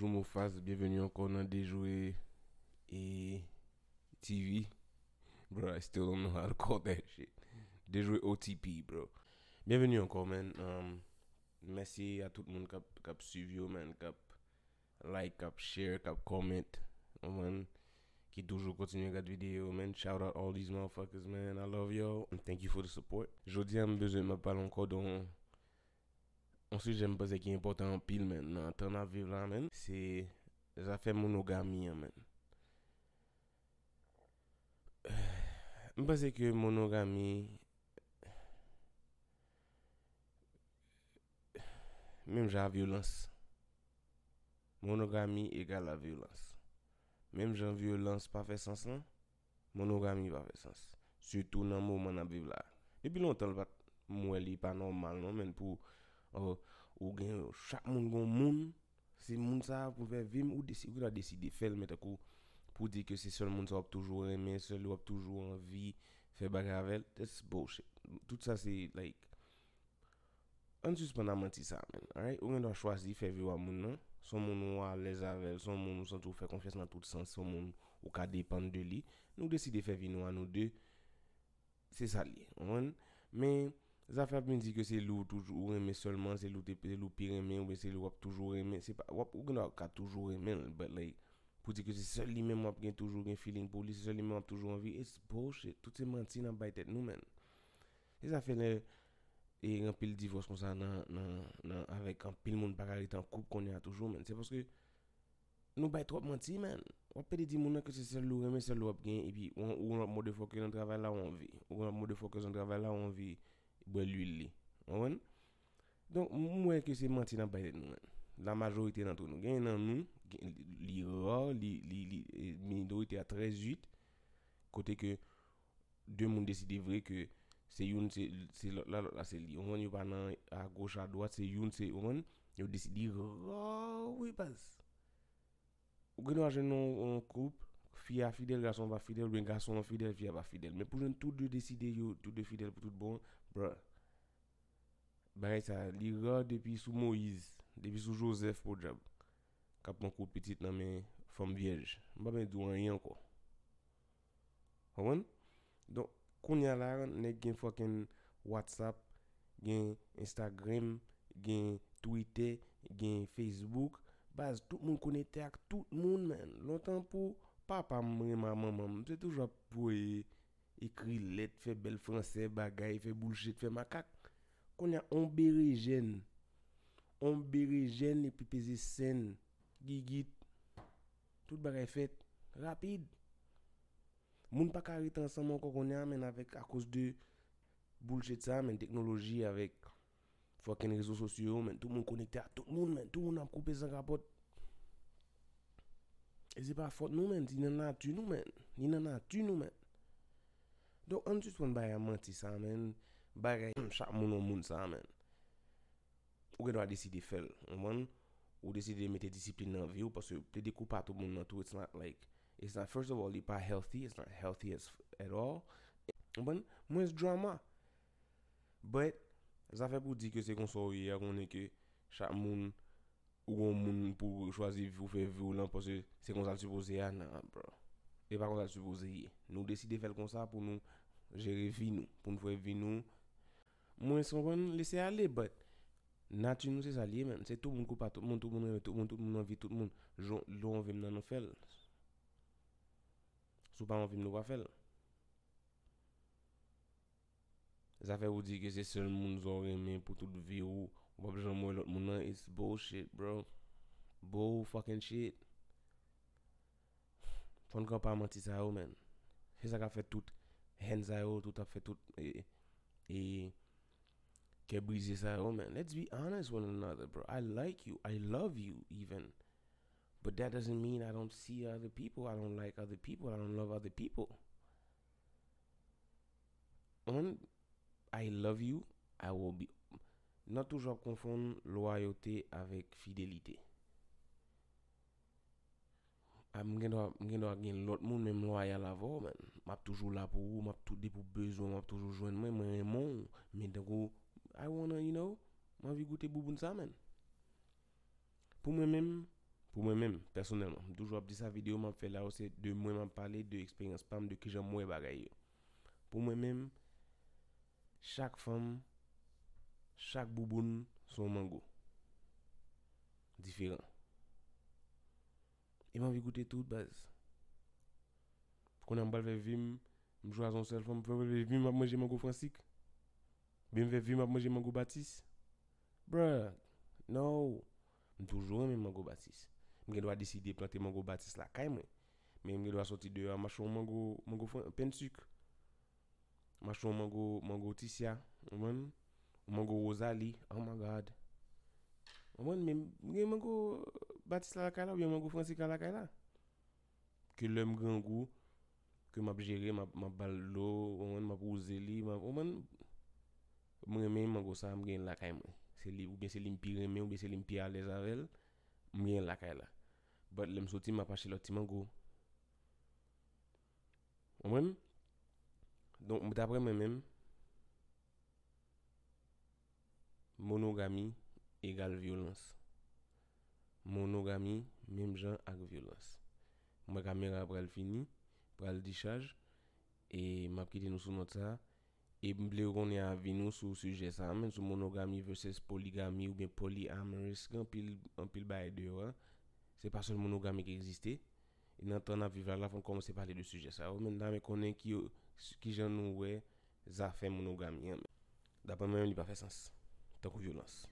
Jou mou fase, byenveni ankon nan dejwe TV Bro, I still don't know how to call that shit Dejwe OTP bro Byenveni ankon men Mese a tout moun kap suivi ou oh, men Kap like, kap share, kap comment Ou oh, men ki doujou kontinyo gade video oh, men Shout out all these motherfuckers men I love you And thank you for the support Jou diyan mbeze mwen pale ankon don Onsou jèm pa zè ki important pil men, nan tan ap viv lan men, se zè a fè monogami an men. Mwen pa zè ki monogami, men jè a violans. Monogami egal a violans. Men jè a violans pa fè sansan, monogami pa fè sansan. Soutou nan mou man ap viv lan. E pi lè an tan lè bat mwè li pa normal nan men pou... Euh, ou gen, chak moun goun moun Se moun sa pou ve vim Ou de si, ou la de si de fel Meta kou, pou de ke se sol moun sa wap toujou reme Se lou wap toujou an vi Fe baga avel, that's bullshit Tout sa se like Un suspenda manti sa men Ou gen do a chwazi fe viva moun non? nan Son moun ou a lez avel, son moun ou san tou Fe konfesman tout san, son moun ou ka depande de li Nou de si de fe vinou a nou de Se sali Mwen, men Zafèp men di ke se lou toujou reme solman, se lou tepe, se lou pi reme, ou se lou wap toujou reme. Wap ou gen a ou ka toujou reme, but like, pou di ke se sol li men wap gen toujou gen feeling pou li, se sol li men wap toujou anvi. It's bullshit. Tout se manti nan bay tet nou men. Zafèp men, e yon e pil divos kon sa nan, nan, nan, nan, nan, nan, nan, nan, nan, nan, nan, nan, nan, nan. Avèk an pil moun baka reten kouk kon yon toujou men. Se poske, nou bay trop manti men. Wap pe de di moun nan ke se sol lou reme, sol lou wap gen, epi, ou an mou defo ki yon travè la w Bwen l'uil li Awen Donk mwen mwen ke se manti nan bay let nou an La majorite nan ton nou Gen nan nou Li ro, li, li, li e, Minido ite a 13-8 Kote ke Dwen moun deside vre ke Se yon se, se la la se li Awen yo ban nan a goch a doat Se yon se, awen Yo deside ro Ou e bas Ou gen nou ajen nou an koup pi a fidel, gason va fidel, ben gason va fidel, pi a va fidel. Men pou jen tout de desi de yo, tout de fidel pou tout bon, brou, bare sa, li rò depi sou Moïse, depi sou Joseph po job, kapon ko petit nan men, fom viej. Mba ben dou an yon ko. Awen? Don, koun yalaren, nek gen fokken Whatsapp, gen Instagram, gen Twitter, gen Facebook, baz, tout moun konete ak tout moun men, lontan pou, Papa mwen, mwen, mwen, mwen, se toujwa pou ekri let, fe bel franse bagay, fe bouchet, fe makak. Konye anberi jen, anberi jen, epi pezi sen, gigit, tout bagay fet, rapide. Moun pa kari transaman kon konye amen avek akos de bouchet sa, amen teknologi, avek fwa ken rezo sosyo, amen tout moun konekte a tout moun, amen tout moun ap koupe zan rapot. E zi pa fote nou men, ti nan nan atu nou men. Ni nan nan atu nou men. Do, an jiswen bayan man ti sa men, bayan yon chak moun an moun sa men. Ou genwa desi de fel, an man. Ou desi de mette disiplin nan vi ou, paswe, te dekou pato moun nan tou, it's not like, it's not, first of all, li pa healthy, it's not healthy at all. An man, mwen sdrama. But, zafè pou di ke se konso yon, ya konne ke chak moun, Ou goun moun pou chwazi pou fè viroulant pou se se kon sa l supose a nan, bro. E pa kon sa l supose ye. Nou deside fèl kon sa pou nou jerevi nou, pou nou fèvi nou. Mwen son kon lese ale, but nati nou se salye men. Se tout moun koupa, tout moun tout moun anvi tout moun. Joun loun vèm nan nou fèl. Sou pa moun vèm nou wafèl. Zafè wou di ke se sèl moun zon vèm men pou tout virou. Wabzan Muna is bullshit, bro. Bull fucking shit. Fon kan pa manti sa yo men. Se sa ka fe tout hen sa yo, tout a fe tout e, e ke brize sa yo men. Let's be honest one another, bro. I like you. I love you even. But that doesn't mean I don't see other people. I don't like other people. I don't love other people. When I love you, I will be nan toujwa konfon loayote avèk fidelite. A ah, mwen gen do a gen lot moun mèm loayal avò, men. Map toujwa la pou ou, map toujwa di pou bezon, map toujwa jwen mwen, mwen mèm moun. Men dek ou, I wanna, you know, mwen vi goute bouboun sa, men. Pou mwen mèm, pou mwen mèm, personèlman, mwen toujwa ap di sa video, mwen ap fè la ou se, de mwen mèm pale, de eksperyans pam, de ki jan mwen bagay. Pou mwen mèm, chak fèm, Chak bouboun son mango. Diferent. Eman vi goute tout baz. F konan mbal vev vim, mjwa zon sel fan, mwen vev vim ap manje mango fransik. Mwen vev vim ap manje mango batis. Bruh, nou, mwen toujou anmen mango batis. Mwen gen dwa deside plante mango batis la kay mwen. Mwen gen dwa soti dewa machon mango pensik. Machon mango tisia, oumane. Ou man go Rosalie, oh my god. Ou man men, mwen men go Batista la kay la, ou men men go Fransika la kay la. Ke lè mwen gen gou, ke map jere map balo, ou man map Ouzeli, ou man... Mwen men mwen go Sam gen la kay mwen. Se li ou bese Limpi remen, ou bese Limpi alezarel, mwen gen la kay la. But lem soti mapache loti man go. Ou men? Donk mwen tapre men men... Monogami egal vyolans. Monogami menm jan ak vyolans. Mwen kamera pral fini, pral disjaj, e mapkite nou sou notsa, e mble ou konen avin nou sou suje sa, men sou monogami vs polygami ou men polyamorous, gen pil baye deyo, se pason monogami ki existe, e nan tan ap vivan la fon konm se pale de suje sa, men nan me konen ki jan nou we, za fe monogami, dapen men yon li pa fe sans. До Kujulas.